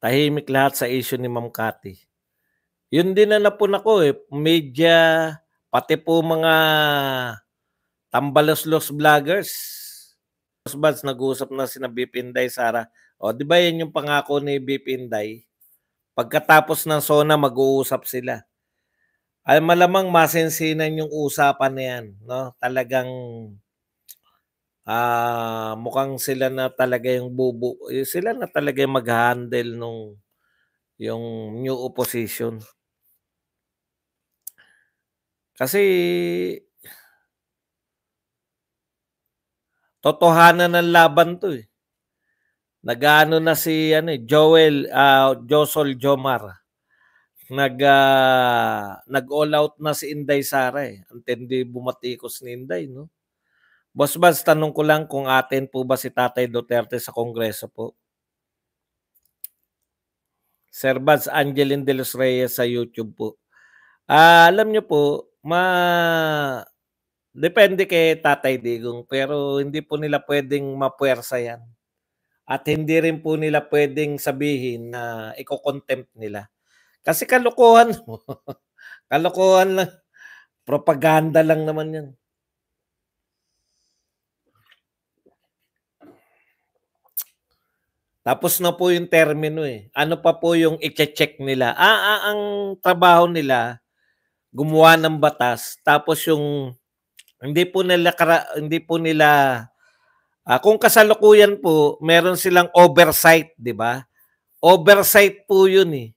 Tahimik lahat sa issue ni Ma'am Cathy. Yun din na napuna ko eh. Media, pati po mga tambalos-los vloggers. Bads, nag-uusap na sina BP Inday, Sara. O, di ba yan yung pangako ni Bipinday? Pagkatapos ng SONA, mag-uusap sila. Ay malamang masensinan yung usapan na yan. No? Talagang uh, mukhang sila na talaga yung bubu eh, sila na talaga yung mag-handle nung yung new opposition kasi totohanan ng laban to eh Nagano na si ano eh, Joel uh, Josol Jomar nag uh, ah, nag all out na si Inday Sara eh. Ang tindi bumatikos ni Inday no. Boss Baz, tanong ko lang kung atin po ba si Tatay Duterte sa Kongreso po? Sir Baz, Angeline De Los Reyes sa YouTube po. Ah, alam nyo po, ma... Depende kay Tatay Digong, pero hindi po nila pwedeng mapuwersa yan. At hindi rin po nila pwedeng sabihin na iko-contempt nila. Kasi kalokohan mo. kalokohan lang. Propaganda lang naman yan. Tapos na po yung termino eh. Ano pa po yung i-check nila? Ah, ah, ang trabaho nila gumawa ng batas tapos yung hindi po nila hindi po nila ah, kung kasalukuyan po meron silang oversight, 'di ba? Oversight po 'yun eh.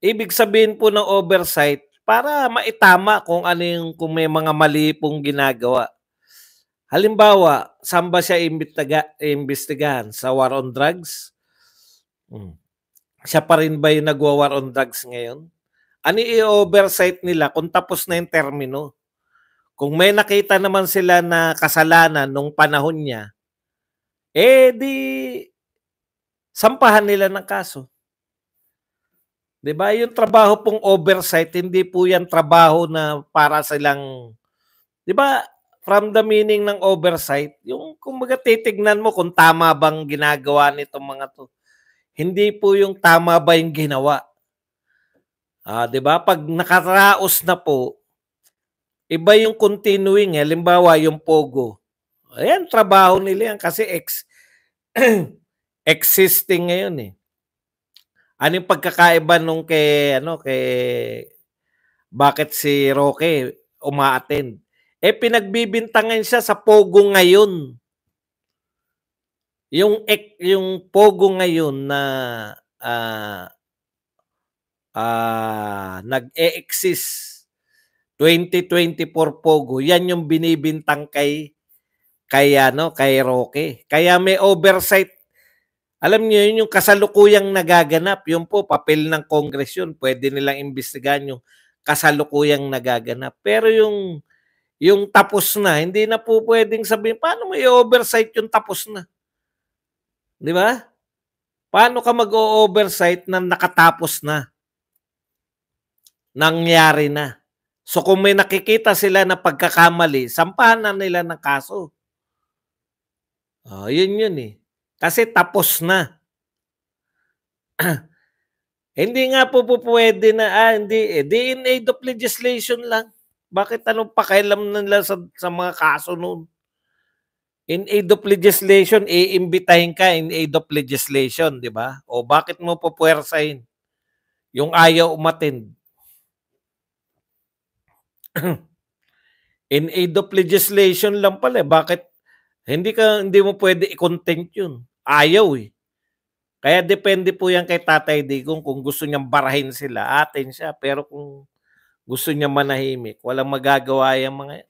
Ibig sabihin po ng oversight para maitama kung ano yung kung may mga mali pong ginagawa. Halimbawa, saan ba siya imbitaga, imbestigahan? Sa war on drugs? Hmm. Siya pa rin ba yung nagwa-war on drugs ngayon? Ano i-oversight nila kung tapos na yung termino? Kung may nakita naman sila na kasalanan nung panahon niya, eh di sampahan nila ng kaso. 'Di ba? Yung trabaho pong oversight, hindi po 'yan trabaho na para silang 'di ba? from the meaning ng oversight, yung kumbaga titignan mo kung tama bang ginagawa nitong mga to. Hindi po yung tama ba yung ginawa. Ah, 'di ba? Pag nakaraos na po, iba yung continuing, eh. halimbawa yung pogo. Ayan trabaho nila yan kasi ex existing ngayon eh. Ano yung pagkakaiba nung kay ano kay bakit si Roque umaattend? eh pinagbibintangan siya sa Pogo ngayon. Yung ek, yung Pogo ngayon na uh, uh, nag-e-exist 2024 Pogo, yan yung binibintang kay kay ano, kay Roque. Kaya may oversight. Alam niyo yun yung kasalukuyang nagaganap, yun po papel ng Congress yun. Pwede nilang imbestigahan yung kasalukuyang nagaganap. Pero yung yung tapos na, hindi na po pwedeng sabihin, paano mo i-oversight yung tapos na? Di ba? Paano ka mag-o-oversight na nakatapos na? Nangyari na. So kung may nakikita sila na pagkakamali, sampahan na nila ng kaso. Oh, yun yun eh. Kasi tapos na. hindi nga po po pwede na, ah, hindi, eh, di DNA of legislation lang. Bakit anong pakialam nila sa, sa mga kaso noon? In aid of legislation, iimbitahin ka in aid of legislation, di ba? O bakit mo pupuwersahin yung ayaw umatend? in aid of legislation lang pala. Eh. Bakit hindi ka hindi mo pwede i-content yun? Ayaw eh. Kaya depende po yan kay Tatay Digong kung gusto niyang barahin sila, atin siya. Pero kung gusto niya manahimik. Walang magagawa yung mga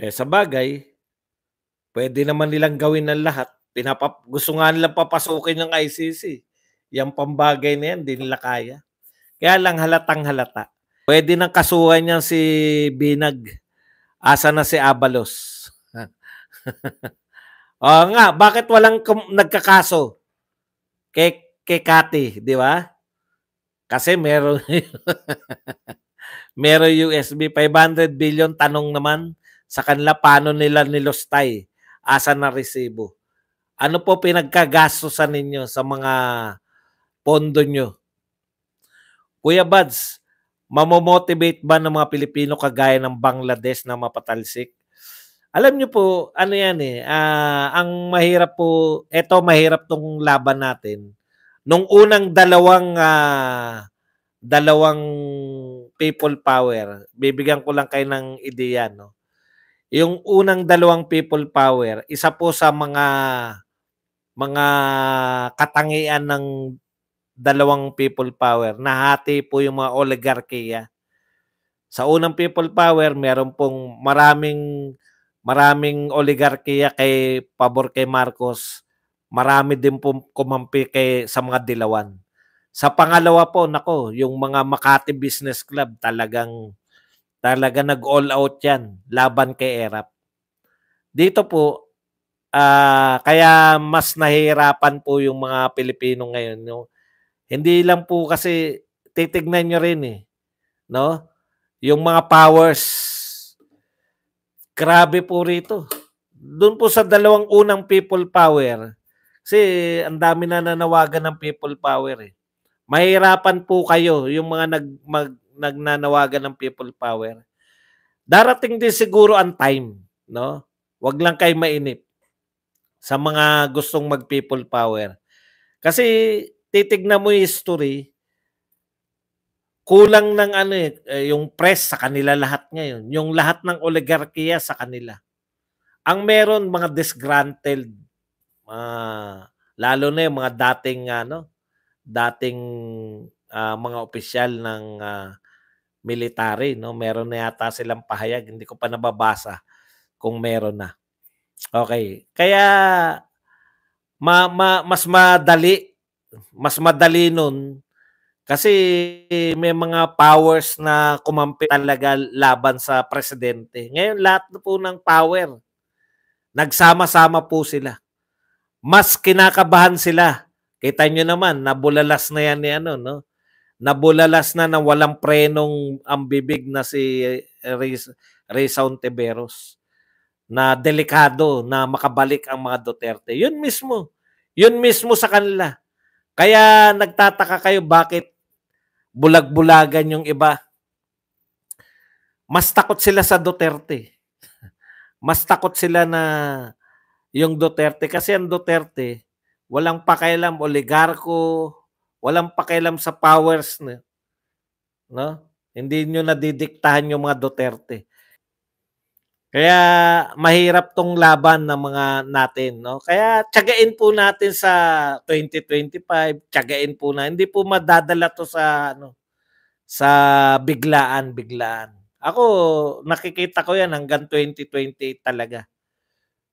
Eh, sa bagay, pwede naman nilang gawin ng lahat. Pinapap gusto nga nilang papasukin ng ICC. Yung pambagay na yan, di nila kaya. Kaya lang halatang halata. Pwede nang kasuhan niya si Binag. Asa na si Abalos? Oo nga, bakit walang nagkakaso? Kay, kay Kati, di ba? Kasi meron meron USB 500 billion tanong naman sa kanila paano nila nilostay asa na resibo. Ano po pinagkagastosan ninyo sa mga pondo nyo? Kuya Buds, mamomotivate ba ng mga Pilipino kagaya ng Bangladesh na mapatalsik? Alam nyo po, ano yan eh, uh, ang mahirap po, eto mahirap tong laban natin nung unang dalawang uh, dalawang people power, bibigyan ko lang kayo ng ideya no. Yung unang dalawang people power, isa po sa mga mga katangian ng dalawang people power. Nahati po yung mga oligarkiya. Sa unang people power, meron pong maraming maraming oligarkiya kay pabor kay Marcos marami din po kumampi kay, sa mga dilawan. Sa pangalawa po, nako, yung mga Makati Business Club talagang talaga nag all out yan laban kay Erap. Dito po uh, kaya mas nahihirapan po yung mga Pilipino ngayon. No? Hindi lang po kasi titignan nyo rin eh. No? Yung mga powers, grabe po rito. Doon po sa dalawang unang people power, kasi ang dami na nanawagan ng people power eh. Mahirapan po kayo yung mga nag, mag, nagnanawagan ng people power. Darating din siguro ang time, no? Huwag lang kayo mainip sa mga gustong mag people power. Kasi titignan mo yung history, kulang ng ano eh, eh, yung press sa kanila lahat ngayon. Yung lahat ng oligarkiya sa kanila. Ang meron mga disgruntled Uh, lalo na yung mga dating ano, dating uh, mga opisyal ng uh, military, no? Meron na yata silang pahayag, hindi ko pa nababasa kung meron na. Okay. Kaya ma, ma, mas madali mas madali nun kasi may mga powers na kumampi talaga laban sa presidente. Ngayon lahat po ng power nagsama-sama po sila mas kinakabahan sila. Kita nyo naman, nabulalas na yan ni ano, no? Nabulalas na ng walang prenong ang bibig na si Ray, eh, Ray Saunteveros na delikado na makabalik ang mga Duterte. Yun mismo. Yun mismo sa kanila. Kaya nagtataka kayo bakit bulag-bulagan yung iba. Mas takot sila sa Duterte. Mas takot sila na yung Duterte. Kasi ang Duterte, walang pakialam oligarko, walang pakialam sa powers. Na, no? Hindi niyo nadidiktahan yung mga Duterte. Kaya mahirap tong laban ng mga natin, no? Kaya tiyagain po natin sa 2025, tiyagain po na. Hindi po madadala to sa ano sa biglaan-biglaan. Ako nakikita ko 'yan hanggang 2028 talaga.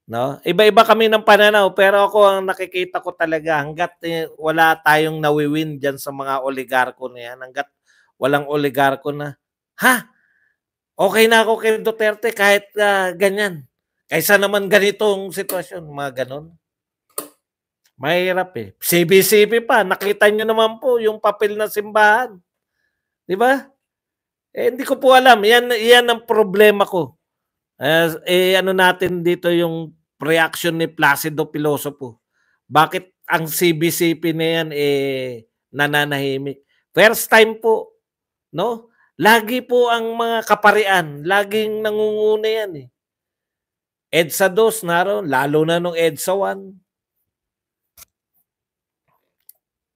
No? Iba-iba kami ng pananaw pero ako ang nakikita ko talaga hanggat eh, wala tayong nawiwin diyan sa mga oligarko na yan, hanggat walang oligarko na, ha? Okay na ako kay Duterte kahit uh, ganyan. Kaysa naman ganitong sitwasyon, mga ganon. Mahirap eh. CBCP pa, nakita nyo naman po yung papel na simbahan. Di ba? Eh, hindi ko po alam. Yan, yan ang problema ko. Uh, eh, ano natin dito yung reaction ni Placido Piloso po. Bakit ang CBCP na yan eh nananahimik? First time po, no? Lagi po ang mga kaparean, laging nangunguna yan eh. EDSA 2 naroon, lalo na nung EDSA 1.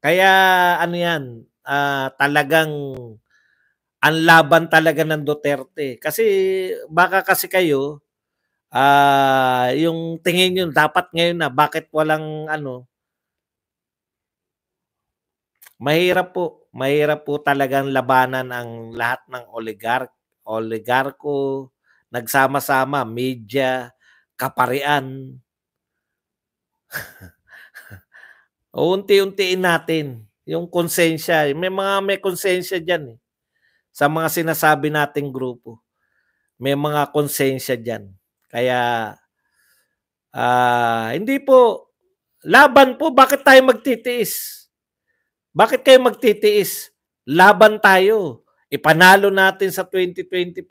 Kaya ano yan, uh, talagang ang laban talaga ng Duterte. Kasi baka kasi kayo, ah uh, yung tingin niyo dapat ngayon na bakit walang ano Mahirap po, mahirap po talagang labanan ang lahat ng oligark, oligarko, nagsama-sama, media, kaparian. Unti-untiin natin yung konsensya. May mga may konsensya diyan eh. Sa mga sinasabi nating grupo. May mga konsensya diyan. Kaya uh, hindi po laban po bakit tayo magtitiis? Bakit kayo magtitiis? Laban tayo. Ipanalo natin sa 2025.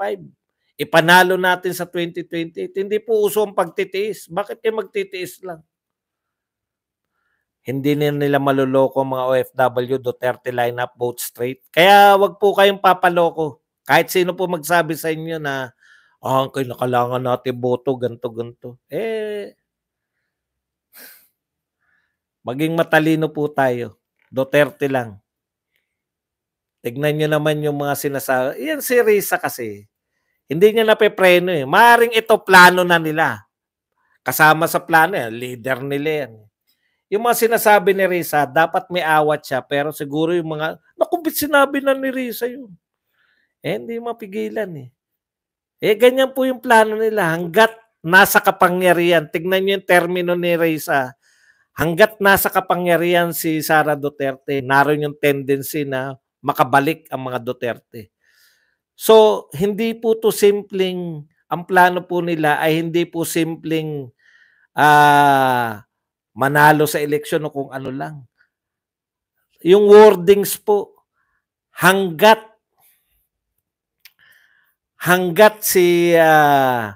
Ipanalo natin sa 2028. Hindi po uso ang pagtitiis. Bakit kayo magtitiis lang? Hindi na nila maluloko mga OFW, Duterte line up, vote straight. Kaya wag po kayong papaloko. Kahit sino po magsabi sa inyo na angkay, ah, nakalangan natin boto, ganto ganto. Eh, maging matalino po tayo. Duterte lang. Tignan nyo naman yung mga sinasabi. Yan si Risa kasi. Hindi niya napepreno eh. Maring ito plano na nila. Kasama sa plano eh. Leader nila yan. Yung mga sinasabi ni Risa, dapat may awat siya. Pero siguro yung mga, nakumbit sinabi na ni Risa yun. Eh, hindi mapigilan eh. Eh, ganyan po yung plano nila. Hanggat nasa kapangyarihan, tignan nyo yung termino ni Reza, hanggat nasa kapangyarihan si Sara Duterte, naroon yung tendency na makabalik ang mga Duterte. So, hindi po to simpleng, ang plano po nila ay hindi po simpleng uh, manalo sa eleksyon o kung ano lang. Yung wordings po, hanggat hanggat si uh,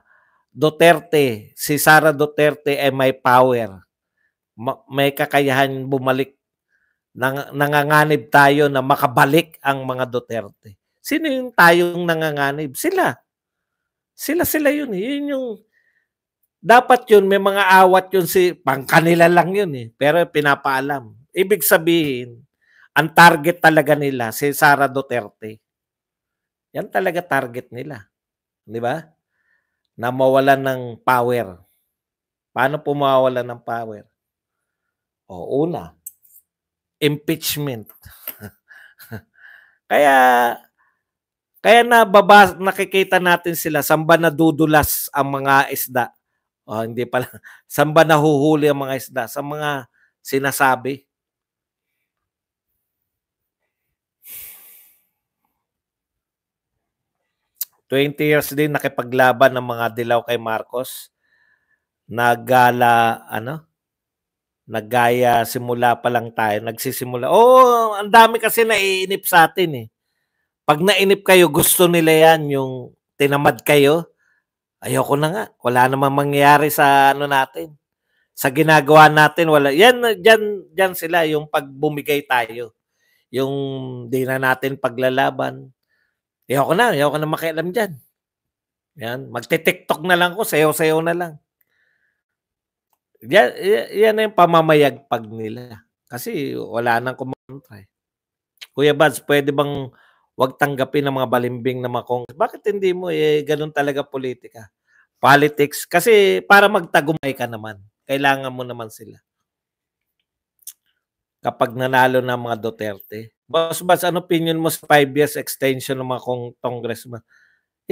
Duterte, si Sara Duterte ay may power, may kakayahan bumalik, nang, nanganganib tayo na makabalik ang mga Duterte. Sino yung tayong nanganganib? Sila. Sila-sila yun. Eh. Yun yung, dapat yun, may mga awat yun si, pang kanila lang yun eh, pero pinapaalam. Ibig sabihin, ang target talaga nila si Sara Duterte yan talaga target nila. Di ba? Na mawalan ng power. Paano po mawalan ng power? O una, impeachment. kaya kaya nababas nakikita natin sila samba dudulas ang mga isda. O, hindi pala samba huhuli ang mga isda sa mga sinasabi 20 years din nakipaglaban ng mga dilaw kay Marcos. Nagala, ano? Nagaya simula pa lang tayo. Nagsisimula. Oo, oh, ang dami kasi naiinip sa atin eh. Pag nainip kayo, gusto nila yan. Yung tinamad kayo, ayoko na nga. Wala namang mangyayari sa ano natin. Sa ginagawa natin, wala. Yan, dyan, dyan sila, yung pagbumigay tayo. Yung di na natin paglalaban Ayaw ko na, ayaw ko na makialam dyan. Yan, magte-TikTok na lang ko, sayo-sayo na lang. Yan, yan na yung pamamayagpag nila. Kasi wala nang kumontra. Eh. Kuya Bads, pwede bang wag tanggapin ng mga balimbing na mga Congress? Bakit hindi mo? Eh, ganun talaga politika. Politics. Kasi para magtagumay ka naman. Kailangan mo naman sila. Kapag nanalo ng mga Duterte, Boss Bas, ano opinion mo sa 5 years extension ng mga kong congressman?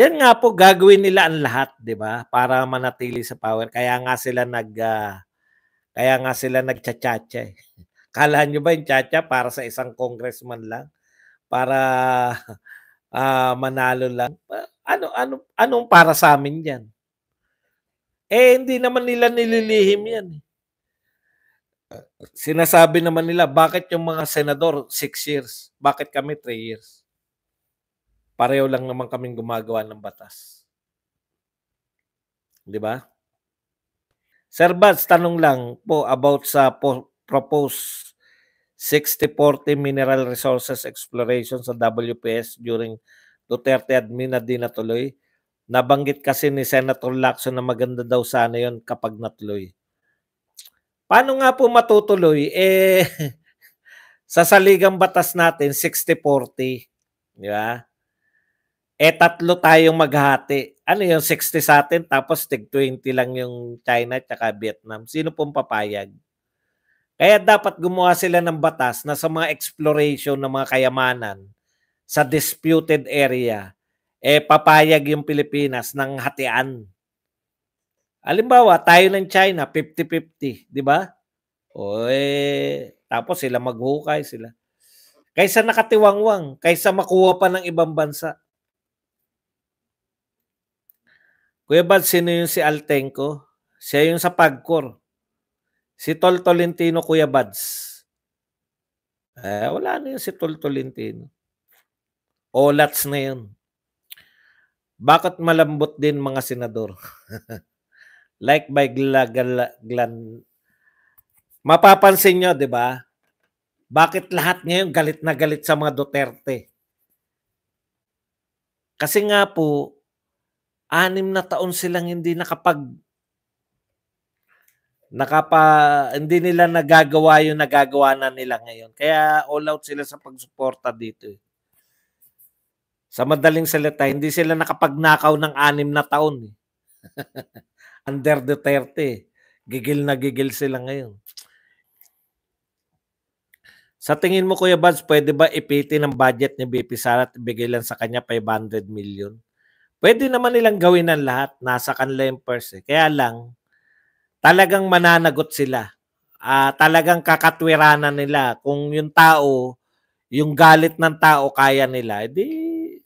Yan nga po, gagawin nila ang lahat, di ba? Para manatili sa power. Kaya nga sila nag... Uh, kaya nga sila nagchachacha eh. Kala nyo ba yung chacha para sa isang congressman lang? Para uh, manalo lang? Ano, ano, anong para sa amin yan? Eh, hindi naman nila nililihim yan. Eh sinasabi naman nila, bakit yung mga senador 6 years? Bakit kami 3 years? Pareho lang naman kaming gumagawa ng batas. Di ba? Sir Bats, tanong lang po about sa po, proposed 60-40 mineral resources exploration sa WPS during Duterte admin na di Nabanggit kasi ni Senator Lacson na maganda daw sana yon kapag natuloy. Paano nga po matutuloy? Eh, sa saligang batas natin, 60-40. Di ba? Eh, tatlo tayong maghati. Ano yung 60 sa atin, tapos tig-20 lang yung China at Vietnam. Sino pong papayag? Kaya dapat gumawa sila ng batas na sa mga exploration ng mga kayamanan sa disputed area, eh papayag yung Pilipinas ng hatian Alimbawa, tayo ng China, 50-50, di ba? O eh, tapos sila maghukay sila. Kaysa nakatiwangwang, kaysa makuha pa ng ibang bansa. Kuya Bad, sino yung si Altenko? Siya yung sa Pagcor. Si Tol Tolentino, Kuya Bads. Eh, wala na yun si Tol Tolentino. Olats na yun. Bakit malambot din mga senador? Like by Glagala, Glan. Mapapansin nyo, di ba? Bakit lahat ngayon galit na galit sa mga Duterte? Kasi nga po, anim na taon silang hindi nakapag nakapa hindi nila nagagawa yung nagagawa na nila ngayon. Kaya all out sila sa pagsuporta dito. Eh. Sa madaling salita, hindi sila nakapag nakapagnakaw ng anim na taon. Eh. under Duterte. Gigil na gigil sila ngayon. Sa tingin mo, Kuya Bads, pwede ba ipitin ang budget ni BP Sara at ibigay lang sa kanya 500 million? Pwede naman nilang gawin ang lahat. Nasa kanila yung purse. Eh. Kaya lang, talagang mananagot sila. Uh, talagang kakatwiranan nila. Kung yung tao, yung galit ng tao, kaya nila. Eh di,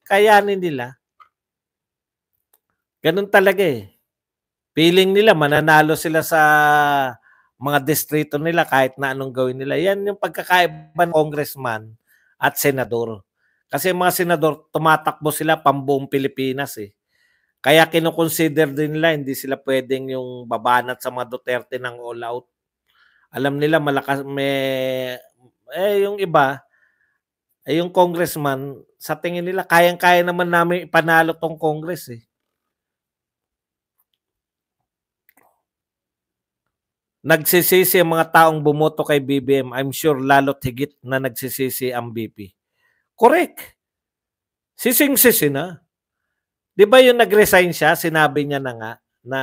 kayanin nila. Ganun talaga eh. Feeling nila mananalo sila sa mga distrito nila kahit na anong gawin nila. Yan yung pagkakaiba ng congressman at senador. Kasi mga senador, tumatakbo sila pambuong Pilipinas eh. Kaya kinukonsider din nila, hindi sila pwedeng yung babanat sa mga Duterte ng all out. Alam nila malakas, may, eh yung iba, eh, yung congressman, sa tingin nila, kayang-kaya naman namin ipanalo tong congress eh. nagsisisi ang mga taong bumoto kay BBM, I'm sure lalo't higit na nagsisisi ang BP. Correct. Sising-sisi na. Di ba yung nag-resign siya, sinabi niya na nga na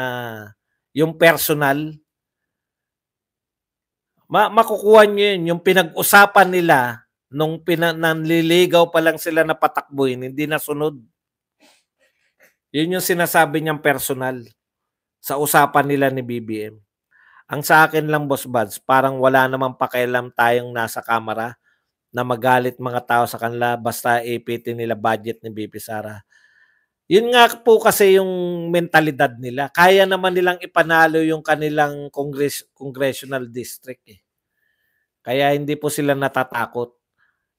yung personal, ma makukuha niyo yun, yung pinag-usapan nila nung pina nanliligaw pa lang sila na patakbuhin, hindi nasunod. Yun yung sinasabi niyang personal sa usapan nila ni BBM. Ang sa akin lang, Boss Buds, parang wala namang pakialam tayong nasa kamera na magalit mga tao sa kanila basta ipitin nila budget ni BP Sara. Yun nga po kasi yung mentalidad nila. Kaya naman nilang ipanalo yung kanilang congress, congressional district. Eh. Kaya hindi po sila natatakot.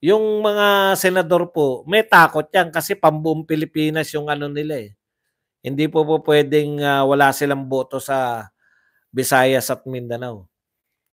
Yung mga senador po, may takot yan kasi pambuong Pilipinas yung ano nila eh. Hindi po po pwedeng uh, wala silang boto sa Visayas at Mindanao.